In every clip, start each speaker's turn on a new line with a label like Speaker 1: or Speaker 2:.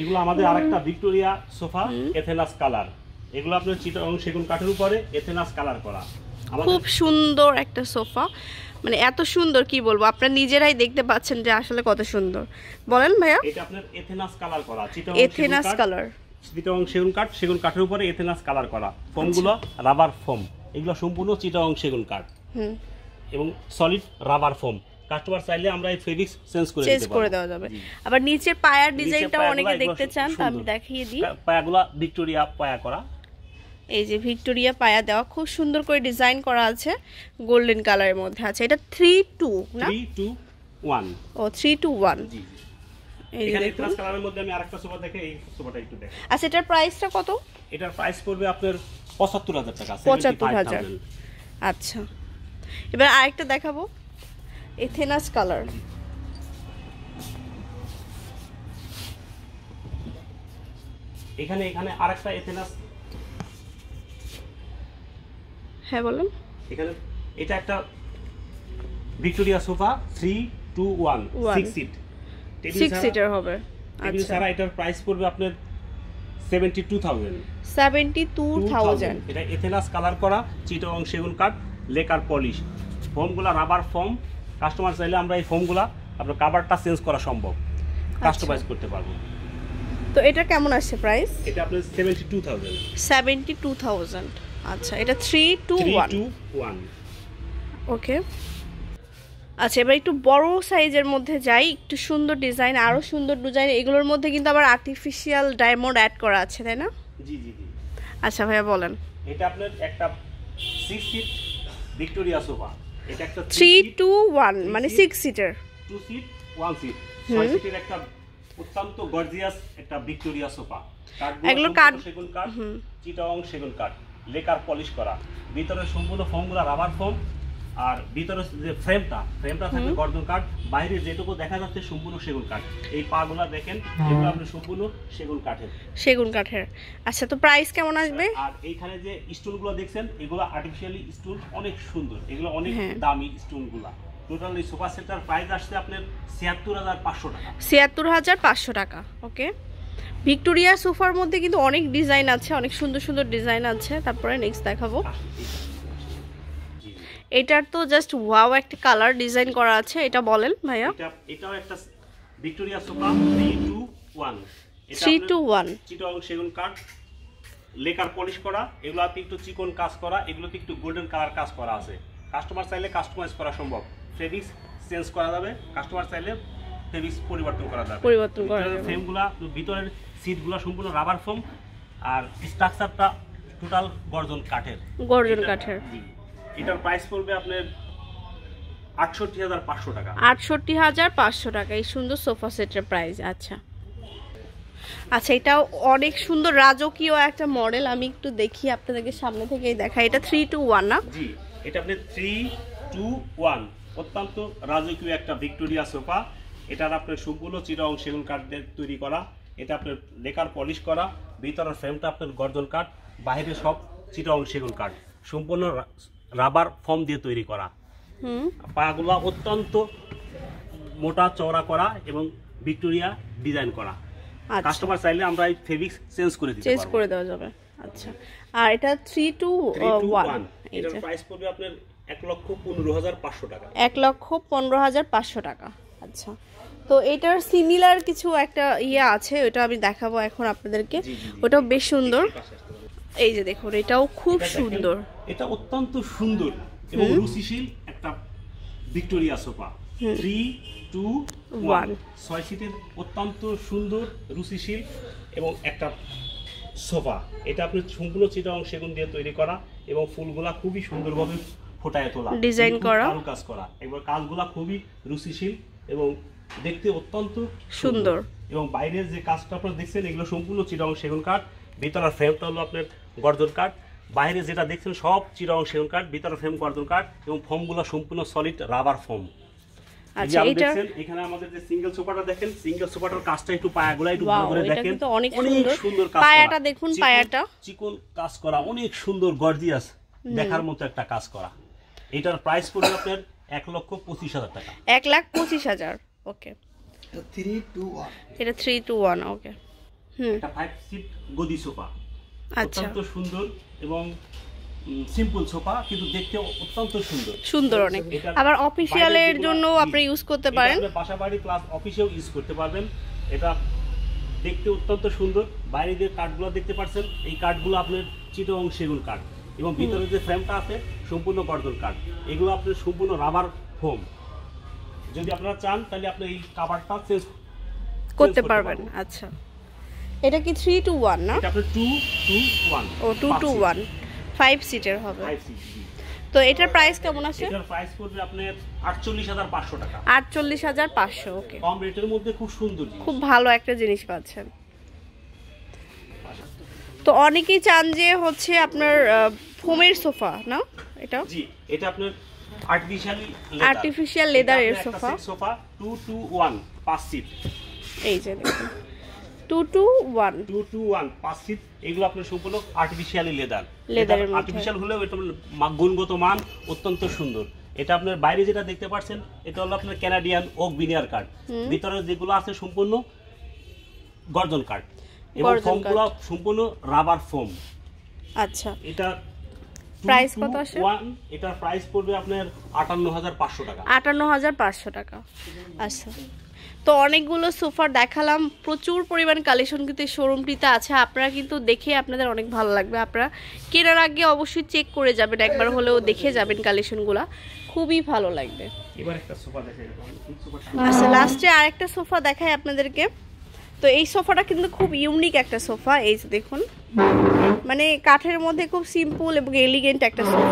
Speaker 1: এগুলো আমাদের আরেকটা ভিক্টোরিয়া সোফা এথেলাস কালার এগুলো আপনার চিটং সেগুন কাঠের উপরে এথেলাস কালার করা
Speaker 2: খুব সুন্দর একটা সোফা মানে এত সুন্দর কি বলবো আপনারা নিজেরাই দেখতে পাচ্ছেন যে আসলে কত সুন্দর বলেন ভাইয়া
Speaker 1: এটা আপনার এথেনাস কালার করা চিটং এথেনাস কালার চিটং সেগুন কাঠ সেগুন কাঠের উপরে এথেনাস কালার করা ফোমগুলো আচ্ছা। রাবার ফোম এগুলো সম্পূর্ণ চিটং সেগুন কাঠ হুম এবং সলিড রাবার ফোম কাস্টমার চাইলে আমরা এই ফেব্রিক্স চেঞ্জ করে চেঞ্জ করে দেওয়া যাবে
Speaker 2: আবার নিচের পায়ার ডিজাইনটাও অনেকে দেখতে চান আমি দেখিয়ে দিই
Speaker 1: পায়াগুলো ভিক্টোরিয়া পায়া করা
Speaker 2: এই যে ভিক্টোরিয়া পায়া দেওয়া খুব সুন্দর করে ডিজাইন করা আছে গোল্ডেন কালারের মধ্যে আছে এটা থ্রি টু না 3 টু ওয়ান ও থ্রি টু ওয়ান আচ্ছা এটার প্রাইসটা কত
Speaker 1: এটার প্রাইস পড়বে আপনার পঁচাত্তর হাজার
Speaker 2: আচ্ছা এবার আরেকটা দেখাবো এথেনাস কালার
Speaker 1: এখানে এখানে আরেকটা এথেনাস হ্যাঁ বলুন এখানে এটা একটা ভিক্টোরিয়া সোফা 3 2 1 6 সিট
Speaker 2: 6 সিটার হবে আচ্ছা।
Speaker 1: এটার প্রাইস পড়বে আপনার 72000
Speaker 2: 72000
Speaker 1: এটা এথেনাস কালার করা চিটাং সেগুন কাঠ লেকার পলিশ ফোমগুলো রাবার ফর্ম কাস্টমার চাইলে আমরা এই ফোমগুলো আপনার কাভারটা চেঞ্জ করা সম্ভব কাস্টমাইজ আচ্ছা। করতে পারবো
Speaker 2: তো এটা কেমন আসছে প্রাইস
Speaker 1: এটা আপনার 72000
Speaker 2: 72000 আচ্ছা এটা 321 ওকে আচ্ছা এবার একটু বড় সাইজের মধ্যে যাই একটু সুন্দর ডিজাইন আরো সুন্দর ডিজাইন এগুলোর মধ্যে কিন্তু আবার আর্টিফিশিয়াল ডায়মন্ড অ্যাড করা আছে তাই না জি জি জি আচ্ছা ভাইয়া বলেন
Speaker 1: এটা আপনার একটা 6 feet Victoria sofa
Speaker 2: three two মানে six seater
Speaker 1: two seat one seat ছয় সিটের একটা অত্যন্ত গর্জিয়াস একটা ভিক্টোরিয়া সোফা এগুলো কাঠ সেগুন কাঠ চিটাং সেগুন কাঠ লেকার পলিশ করা ভিতরে সম্পূর্ণ ফোমগুলো রাবার ফোম আর ভিতরে যে ফ্রেমটা ফ্রেমটা থাকবে গর্দন কাঠ বাইরে যেটুকু দেখা যাচ্ছে সম্পূর্ণ সেগুন কাঠ এই পাগুলা
Speaker 2: দেখেন হ্যাঁ। এগুলো আপনি সম্পূর্ণ সেগুন কাঠের সেগুন কাঠের আচ্ছা তো প্রাইস কেমন আসবে
Speaker 1: আর এইখানে যে স্টুলগুলো দেখছেন এগুলো আর্টিফিশিয়ালি স্টুল অনেক সুন্দর এগুলো অনেক হ্যাঁ। দামি স্টুলগুলা টোটালি সোফা সেটার প্রাইস আসছে আপনার ছিয়াত্তর হাজার পাঁচশো টাকা
Speaker 2: ছিয়াত্তর হাজার পাঁচশো টাকা ওকে ভিক্টোরিয়া সোফার মধ্যে কিন্তু অনেক ডিজাইন আছে অনেক সুন্দর সুন্দর ডিজাইন আছে তারপরে নেক্সট দেখাবো এটার তো জাস্ট ওয়াও একটা কালার ডিজাইন করা আছে এটা বলেন ভাইয়া
Speaker 1: এটাও একটা ভিক্টোরিয়া সোফা 3 টু 1 3 টু 1 চিটং সেগুন কাঠ লেকার পলিশ করা এগুলোতে একটু চিকন কাজ করা এগুলোতে একটু গোল্ডেন কালার কাজ করা আছে কাস্টমার চাইলে কাস্টমাইজ করা সম্ভব ফেব্রিক্স চেঞ্জ করা যাবে কাস্টমার চাইলে ফেব্রিক্স পরিবর্তন করা যাবে পরিবর্তন করা যাবে ফ্রেমগুলো ভিতরের সিটগুলো সম্পূর্ণ রাবার ফোম আর স্ট্রাকচারটা টোটাল গর্জন কাঠের
Speaker 2: গর্জন কাঠের
Speaker 1: এটার প্রাইস পড়বে আপনার আটষট্টি হাজার পাঁচশো টাকা
Speaker 2: আটষট্টি হাজার পাঁচশো টাকা এই সুন্দর সোফা সেটের প্রাইস আচ্ছা আচ্ছা এটাও অনেক সুন্দর রাজকীয় একটা মডেল আমি একটু দেখি আপনাদেরকে সামনে থেকেই দেখা এটা থ্রি টু ওয়ান না
Speaker 1: জি এটা আপনি থ্রি টু ওয়ান অত্যন্ত রাজকীয় একটা ভিক্টোরিয়া সোফা এটার আপনার সুখগুলো চিরং সেগুন কাঠ দিয়ে তৈরি করা এটা আপনার লেকার পলিশ করা ভিতরের ফ্রেমটা আপনার গর্জন কাঠ বাইরে সব চিরং সেগুন কাঠ সম্পূর্ণ রাবার ফর্ম দিয়ে তৈরি করা পাগুলো অত্যন্ত মোটা চওড়া করা এবং ভিক্টোরিয়া ডিজাইন করা
Speaker 2: আচ্ছা। কাস্টমার
Speaker 1: চাইলে আমরা এই ফেব্রিক চেঞ্জ করে দিতে চেঞ্জ করে
Speaker 2: দেওয়া যাবে আচ্ছা আর এটা 3 টু 1 এটার
Speaker 1: প্রাইস পড়বে আপনার 1 লক্ষ 15500
Speaker 2: টাকা 1 লক্ষ 15500 টাকা আচ্ছা তো এটার সিমিলার কিছু একটা ইয়ে আছে ওটা আমি দেখাবো এখন আপনাদেরকে ওটাও বেশ সুন্দর এই যে দেখুন এটাও খুব সুন্দর
Speaker 1: এটা অত্যন্ত সুন্দর এবং রুচিশীল একটা Victoria sofa
Speaker 2: three two one
Speaker 1: ছয় সিটের অত্যন্ত সুন্দর রুচিশীল এবং একটা সোফা এটা আপনি সম্পূর্ণ চিটা সেগুন দিয়ে তৈরি করা এবং ফুলগুলা খুবই সুন্দরভাবে ফোটায় তোলা ডিজাইন করা কাজ করা একবার কাজগুলা খুবই রুচিশীল এবং দেখতে অত্যন্ত সুন্দর এবং বাইরের যে কাজটা আপনারা দেখছেন এগুলো সম্পূর্ণ চিরং সেগুন কাঠ ভিতরের ফ্রেমটা হলো আপনার গর্জন কাঠ বাইরে যেটা দেখছেন সব চিরং সেগুন কাঠ ভিতরের ফ্রেম গর্জন কাঠ এবং ফর্মগুলো সম্পূর্ণ সলিড রাবার ফর্ম সিঙ্গেল কাজটা একটু দেখেন
Speaker 2: সুন্দর কাজ দেখুন কাজ
Speaker 1: করা অনেক সুন্দর দেখার মতো একটা কাজ করা এটার প্রাইস আপনার এক লক্ষ পঁচিশ হাজার টাকা
Speaker 2: এক লাখ পঁচিশ হাজার ওকে থ্রি টু এটা থ্রি টু ওয়ান ওকে গদি সোফা আচ্ছা
Speaker 1: সুন্দর এবং সিম্পল সোফা কিন্তু দেখতে অত্যন্ত সুন্দর সুন্দর অনেক জন্য আপনি ইউজ করতে পারেন অফিসেও ইউজ করতে পারবেন এটা দেখতে অত্যন্ত সুন্দর বাইরে যে কাঠগুলো দেখতে এই কাঠগুলো আপনার সেগুন কাঠ এবং ভিতরে যে ফ্রেমটা আছে সম্পূর্ণ গর্জন কাঠ এগুলো আপনার সম্পূর্ণ রাবার ফোম যদি আপনারা চান তাহলে আপনি এই কভারটা চেঞ্জ করতে
Speaker 2: পারবেন আচ্ছা এটা কি 3 টু 1 না এটা আপনি 2 টু 1 ও 2 টু 1 5 সিটের হবে 5 সিট তো এটার প্রাইস কেমন আছে এটার প্রাইস পড়বে আপনি 48500 টাকা 48500 ওকে কম রেটের মধ্যে খুব সুন্দর খুব ভালো একটা জিনিস পাচ্ছেন তো অনেকেই চান যে হচ্ছে আপনার ফোমের সোফা না এটা
Speaker 1: জি এটা আপনার artificial artificial sofa sofa 221 seat এই যে দেখুন 221 221 সিট এগুলো আপনার সম্পূর্ণ আর্টিফিশিয়ালি লেদার লেদার আর্টিফিশিয়াল হলেও এটা গুণগত মান অত্যন্ত সুন্দর এটা আপনার বাইরে যেটা দেখতে পাচ্ছেন এটা হলো আপনার ক্যানাডিয়ান ওক বিনিয়ার কার্ড ভিতরে যেগুলো আছে সম্পূর্ণ গর্জন কার্ড এবং ফোমগুলো সম্পূর্ণ রাবার ফোম আচ্ছা এটা
Speaker 2: প্রাইস কত আছে
Speaker 1: এটার প্রাইস পড়বে আপনার 58500
Speaker 2: টাকা 58500 টাকা আচ্ছা তো অনেকগুলো সোফা দেখালাম প্রচুর পরিমাণ কালেকশন কিন্তু এই শোরুমটিতে আছে আপনারা কিন্তু দেখে আপনাদের অনেক ভালো লাগবে আপনারা কেনার আগে অবশ্যই চেক করে যাবেন একবার হলেও দেখে যাবেন কালেকশনগুলো খুবই ভালো লাগবে আচ্ছা লাস্টে আরেকটা সোফা দেখাই আপনাদেরকে তো এই সোফাটা কিন্তু খুব ইউনিক একটা সোফা এই দেখুন মানে কাঠের মধ্যে খুব সিম্পল এবং এলিগেন্ট একটা sofa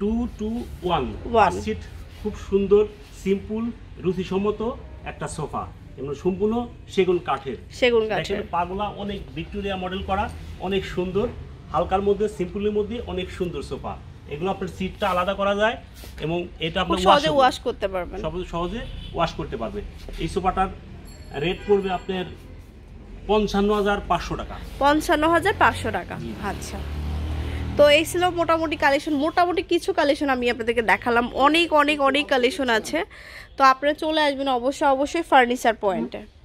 Speaker 1: two two one seat খুব সুন্দর সিম্পল রুচিসম্মত একটা সোফা এবং সম্পূর্ণ সেগুন কাঠের
Speaker 2: সেগুন কাঠের
Speaker 1: পাগলা অনেক ভিক্টোরিয়া মডেল করা অনেক সুন্দর হালকার মধ্যে সিম্পলের মধ্যে অনেক সুন্দর সোফা এগুলো আপনার সিটটা আলাদা করা যায় এবং এটা আপনি সহজে ওয়াশ করতে পারবেন সহজে ওয়াশ করতে পারবে এই সোফাটার রেট পড়বে আপনার পঞ্চান্ন হাজার পাঁচশো টাকা
Speaker 2: পঞ্চান্ন হাজার পাঁচশো টাকা আচ্ছা তো এই ছিল মোটামুটি কালেকশন মোটামুটি কিছু কালেকশন আমি আপনাদেরকে দেখালাম অনেক অনেক অনেক কালেকশন আছে তো আপনারা চলে আসবেন অবশ্যই অবশ্যই ফার্নিচার পয়েন্টে